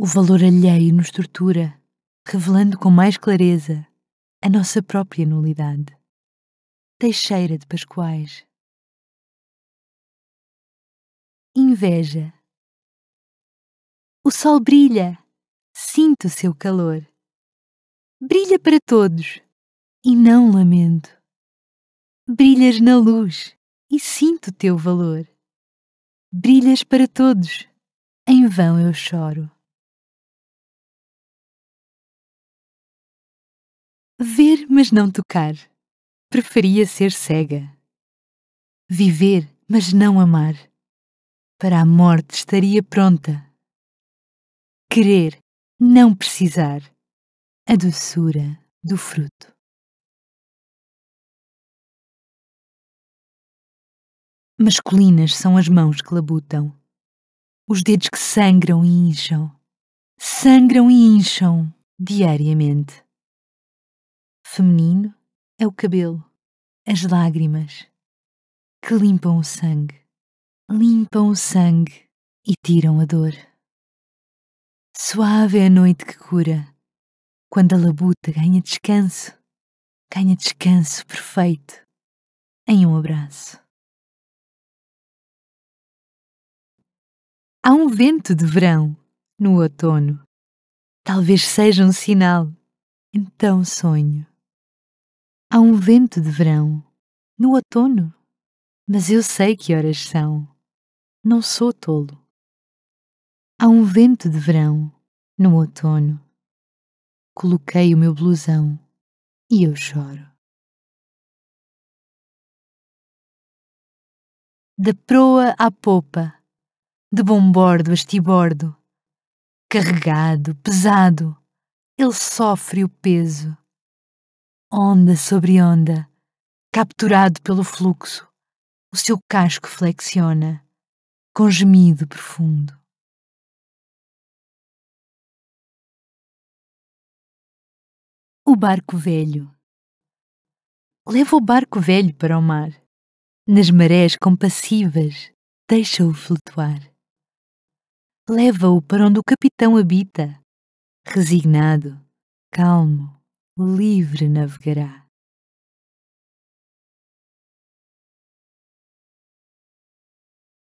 O valor alheio nos tortura, revelando com mais clareza a nossa própria nulidade. Teixeira de Pascoais. Inveja. O sol brilha, sinto o seu calor. Brilha para todos e não lamento. Brilhas na luz e sinto o teu valor. Brilhas para todos, em vão eu choro. Ver, mas não tocar. Preferia ser cega. Viver, mas não amar. Para a morte estaria pronta. Querer, não precisar. A doçura do fruto. Masculinas são as mãos que labutam, os dedos que sangram e incham, sangram e incham diariamente feminino é o cabelo, as lágrimas, que limpam o sangue, limpam o sangue e tiram a dor. Suave é a noite que cura, quando a labuta ganha descanso, ganha descanso perfeito em um abraço. Há um vento de verão no outono. Talvez seja um sinal, então sonho. Há um vento de verão, no outono, mas eu sei que horas são. Não sou tolo. Há um vento de verão, no outono. Coloquei o meu blusão e eu choro. Da proa à popa, de bom bordo a estibordo, carregado, pesado, ele sofre o peso onda sobre onda, capturado pelo fluxo, o seu casco flexiona, com gemido profundo. O barco velho. Leva o barco velho para o mar. Nas marés compassivas, deixa-o flutuar. Leva-o para onde o capitão habita, resignado, calmo, livre navegará.